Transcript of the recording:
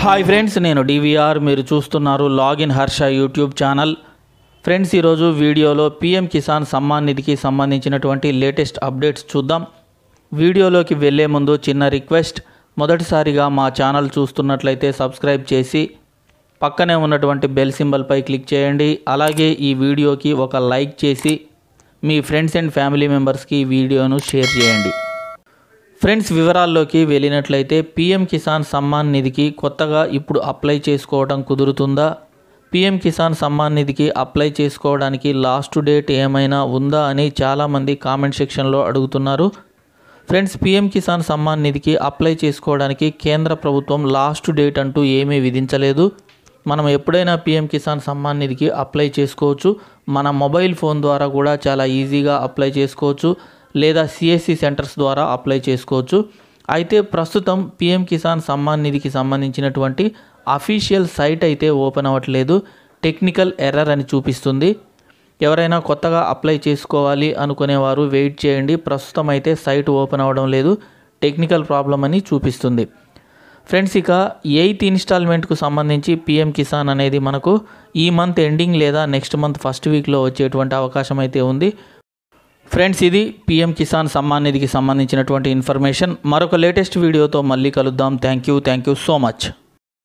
hi friends నేను DVR మీరు చూస్తున్నారు లాగిన్ హర్ష యూట్యూబ్ ఛానల్ ఫ్రెండ్స్ ఈరోజు వీడియోలో పిఎం కిసాన్ సమ్మాన్ నిధికి సంబంధించినటువంటి లేటెస్ట్ అప్డేట్స్ చూద్దాం వీడియోలోకి వెళ్ళే ముందు చిన్న రిక్వెస్ట్ మొదటిసారిగా మా ఛానల్ చూస్తున్నట్లయితే సబ్స్క్రైబ్ చేసి పక్కనే ఉన్నటువంటి బెల్ సింబల్పై క్లిక్ చేయండి అలాగే ఈ వీడియోకి ఒక లైక్ చేసి మీ ఫ్రెండ్స్ అండ్ ఫ్యామిలీ మెంబర్స్కి వీడియోను షేర్ చేయండి ఫ్రెండ్స్ వివరాల్లోకి వెళ్ళినట్లయితే పీఎం కిసాన్ సమ్మాన్ నిధికి కొత్తగా ఇప్పుడు అప్లై చేసుకోవడం కుదురుతుందా పీఎం కిసాన్ సమ్మాన్ నిధికి అప్లై చేసుకోవడానికి లాస్ట్ డేట్ ఏమైనా ఉందా అని చాలామంది కామెంట్ సెక్షన్లో అడుగుతున్నారు ఫ్రెండ్స్ పీఎం కిసాన్ సమ్మాన్ నిధికి అప్లై చేసుకోవడానికి కేంద్ర ప్రభుత్వం లాస్ట్ డేట్ అంటూ ఏమీ విధించలేదు మనం ఎప్పుడైనా పీఎం కిసాన్ సమ్మాన్ నిధికి అప్లై చేసుకోవచ్చు మన మొబైల్ ఫోన్ ద్వారా కూడా చాలా ఈజీగా అప్లై చేసుకోవచ్చు లేదా సిఎస్సి సెంటర్స్ ద్వారా అప్లై చేసుకోవచ్చు అయితే ప్రస్తుతం పిఎం కిసాన్ సమ్మాన్ నిధికి సంబంధించినటువంటి అఫీషియల్ సైట్ అయితే ఓపెన్ అవ్వట్లేదు టెక్నికల్ ఎర్రర్ అని చూపిస్తుంది ఎవరైనా కొత్తగా అప్లై చేసుకోవాలి అనుకునేవారు వెయిట్ చేయండి ప్రస్తుతం అయితే సైట్ ఓపెన్ అవ్వడం లేదు టెక్నికల్ ప్రాబ్లం అని చూపిస్తుంది ఫ్రెండ్స్ ఇక ఎయిత్ ఇన్స్టాల్మెంట్కు సంబంధించి పిఎం కిసాన్ అనేది మనకు ఈ మంత్ ఎండింగ్ లేదా నెక్స్ట్ మంత్ ఫస్ట్ వీక్లో వచ్చేటువంటి అవకాశం అయితే ఉంది ఫ్రెండ్స్ ఇది పీఎం కిసాన్ సమ్మాన్ నిధికి సంబంధించినటువంటి ఇన్ఫర్మేషన్ మరొక లేటెస్ట్ వీడియోతో మళ్ళీ కలుద్దాం thank you thank you so much